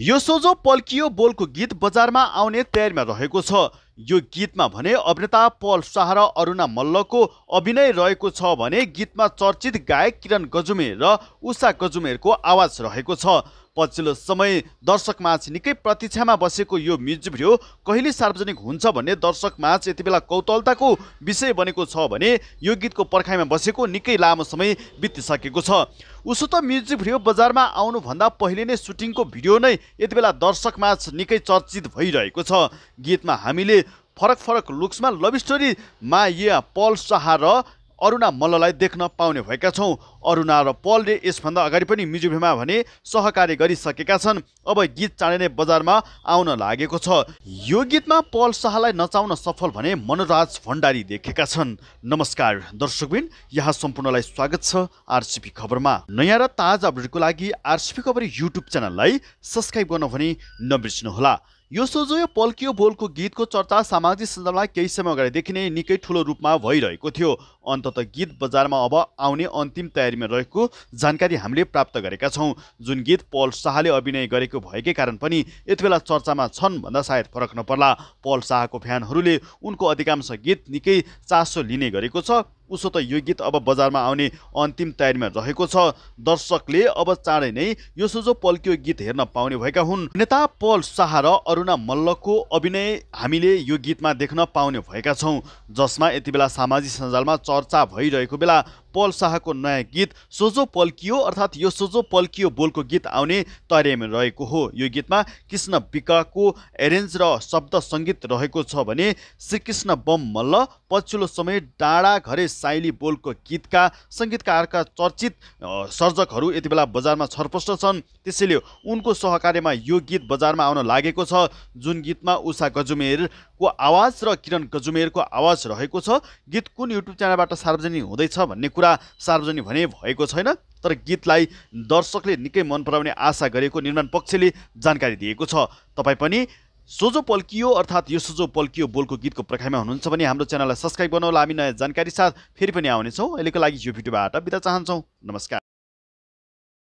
यो सोझो पल्कियो बोलको गीत बजारमा आउने तयारीमा रहेको छ यो गीतमा भने अभिनेता पल शाह र अरुणा मल्लको अभिनय रहेको छ भने गीतमा चर्चित गायक किरण गजुमेर र उषा गजुमेरको आवाज रहेको छ पछिल्लो समय दर्शकमाझ निकै प्रतीक्षामा बसेको यो म्युजिक भिडियो कहिले सार्वजनिक हुन्छ भन्ने दर्शकमाझ यति बेला कौतलताको विषय बनेको छ भने यो गीतको पर्खाइमा बसेको निकै लामो समय बितिसकेको छ उसो त म्युजिक भिडियो बजारमा आउनुभन्दा पहिले नै सुटिङको भिडियो नै यति बेला दर्शकमाझ निकै चर्चित भइरहेको छ गीतमा हामीले फरक फरक लुक्समा लभ स्टोरीमा या पल शाह र अरुणा मल्ललाई देख्न पाउने भएका छौँ अरुणा र पलले यसभन्दा अगाडि पनि म्युजिभिमा भने सहकार्य गरिसकेका छन् अब गीत चाँडै नै बजारमा आउन लागेको छ यो गीतमा पल शाहलाई नचाउन सफल भने मनोराज भण्डारी देखेका छन् नमस्कार दर्शकबिन यहाँ सम्पूर्णलाई स्वागत छ आरसिपी खबरमा नयाँ र ताजा अपडेटको लागि आरसिपी खबर युट्युब च्यानललाई सब्सक्राइब गर्न भने नबिर्सिनुहोला यो सोझो यो पल्कियो बोलको गीतको चर्चा सामाजिक सञ्जालमा केही समय अगाडिदेखि नै निकै ठुलो रूपमा भइरहेको थियो अन्तत गीत बजारमा अब आउने अन्तिम तयारीमा रहेको जानकारी हामीले प्राप्त गरेका छौँ जुन गीत पल शाहले अभिनय गरेको भएकै कारण पनि यति बेला चर्चामा छन् भन्दा सायद फरक नपर्ला पल शाहको फ्यानहरूले उनको अधिकांश गीत निकै चासो लिने गरेको छ उसो त यो गीत अब बजारमा आउने अन्तिम तयारीमा रहेको छ दर्शकले अब चाँडै नै यो सोझो पल्कियो गीत हेर्न पाउने भएका हुन् नेता पल शाह र अरुणा मल्लको अभिनय हामीले यो गीतमा देख्न पाउने भएका छौँ जसमा यति बेला सामाजिक सञ्जालमा चर्चा भइरहेको बेला पल शाहको नयाँ गीत सोझो पल्कियो अर्थात् यो सोझो पल्कियो बोलको गीत आउने तयारीमा रहेको हो यो गीतमा कृष्ण विकाको एरेन्ज र शब्द सङ्गीत रहेको छ भने श्रीकृष्ण बम मल्ल पछिल्लो समय डाँडा घरे साइली बोलको गीतका सङ्गीतकारका चर्चित सर्जकहरू यति बेला बजारमा छरपष्ट छन् त्यसैले उनको सहकार्यमा यो गीत बजारमा आउन लागेको छ जुन गीतमा उषा गजुमेर को आवाज र किरण गजुमेरको आवाज रहेको छ गीत कुन युट्युब च्यानलबाट सार्वजनिक हुँदैछ भन्ने कुरा सार्वजनिक भने भएको छैन तर गीतलाई दर्शकले निकै मन पराउने आशा गरेको निर्माण पक्षले जानकारी दिएको छ तपाईँ पनि सोझो पल्कियो अर्थात् यो सोझो पल्कियो बोलको गीतको प्रखाइमा हुनुहुन्छ भने हाम्रो च्यानललाई सब्सक्राइब गर्नुहोला हामी नयाँ जानकारी साथ फेरि पनि आउनेछौँ अहिलेको लागि यो भिडियोबाट बिदा चाहन्छौँ नमस्कार